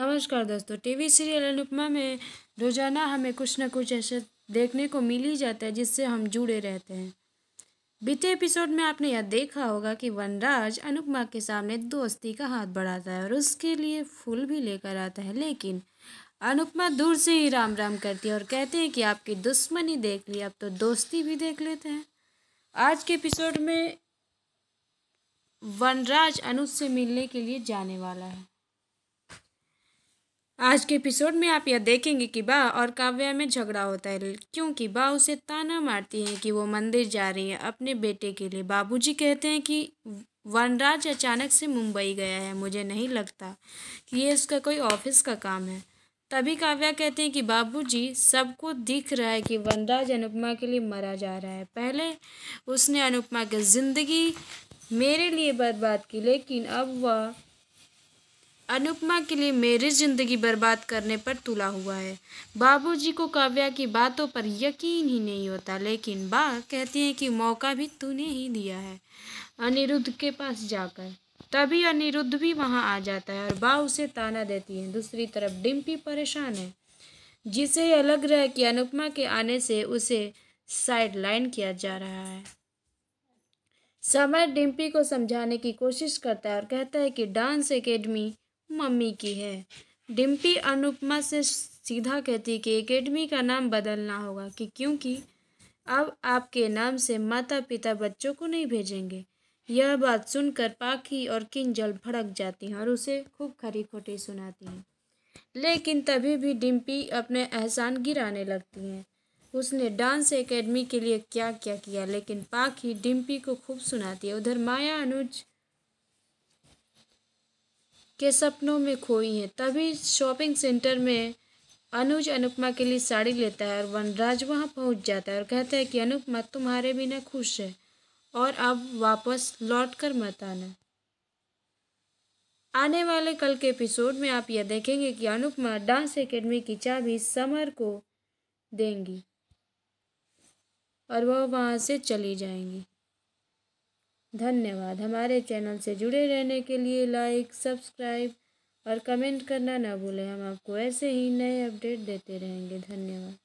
नमस्कार दोस्तों TV serial Anupama में रोज़ाना हमें कुछ ना कुछ ऐसे देखने को मिल ही जाता है जिससे हम जुड़े रहते हैं बीते एपिसोड में आपने यह देखा होगा कि वनराज अनुपमा के सामने दोस्ती का हाथ बढ़ाता है और उसके लिए फूल भी लेकर आता है लेकिन अनुपमा दूर से ही राम राम करती है और कहते हैं कि आपकी दुश्मनी देख ली अब तो दोस्ती भी देख लेते हैं आज के एपिसोड में वनराज अनुज से मिलने के लिए जाने वाला है आज के एपिसोड में आप यह देखेंगे कि बा और काव्या में झगड़ा होता है क्योंकि बा उसे ताना मारती है कि वो मंदिर जा रही है अपने बेटे के लिए बाबूजी कहते हैं कि वनराज अचानक से मुंबई गया है मुझे नहीं लगता कि ये उसका कोई ऑफिस का काम है तभी काव्या कहते हैं कि बाबूजी सबको दिख रहा है कि वनराज अनुपमा के लिए मरा जा रहा है पहले उसने अनुपमा की ज़िंदगी मेरे लिए बर्बाद की लेकिन अब वह अनुपमा के लिए मेरी ज़िंदगी बर्बाद करने पर तुला हुआ है बाबूजी को काव्या की बातों पर यकीन ही नहीं होता लेकिन बा कहती हैं कि मौका भी तूने ही दिया है अनिरुद्ध के पास जाकर तभी अनिरुद्ध भी वहाँ आ जाता है और बा उसे ताना देती है दूसरी तरफ डिम्पी परेशान है जिसे यह लग रहा है कि अनुपमा के आने से उसे साइडलाइन किया जा रहा है समय डिम्पी को समझाने की कोशिश करता है और कहता है कि डांस एकेडमी मम्मी की है डिम्पी अनुपमा से सीधा कहती कि एकेडमी का नाम बदलना होगा कि क्योंकि अब आपके नाम से माता पिता बच्चों को नहीं भेजेंगे यह बात सुनकर पाखी और किंजल भड़क जाती हैं और उसे खूब खरी खोटी सुनाती हैं लेकिन तभी भी डिम्पी अपने एहसान गिराने लगती हैं उसने डांस एकेडमी के लिए क्या क्या किया लेकिन पाखी डिम्पी को खूब सुनाती है उधर माया अनुज के सपनों में खोई हैं तभी शॉपिंग सेंटर में अनुज अनुपमा के लिए साड़ी लेता है और वनराज वहाँ पहुँच जाता है और कहता है कि अनुपमा तुम्हारे बिना खुश है और अब वापस लौट कर मत आना आने वाले कल के एपिसोड में आप यह देखेंगे कि अनुपमा डांस एकेडमी की चाबी समर को देंगी और वह वहाँ से चली जाएंगी धन्यवाद हमारे चैनल से जुड़े रहने के लिए लाइक सब्सक्राइब और कमेंट करना ना भूलें हम आपको ऐसे ही नए अपडेट देते रहेंगे धन्यवाद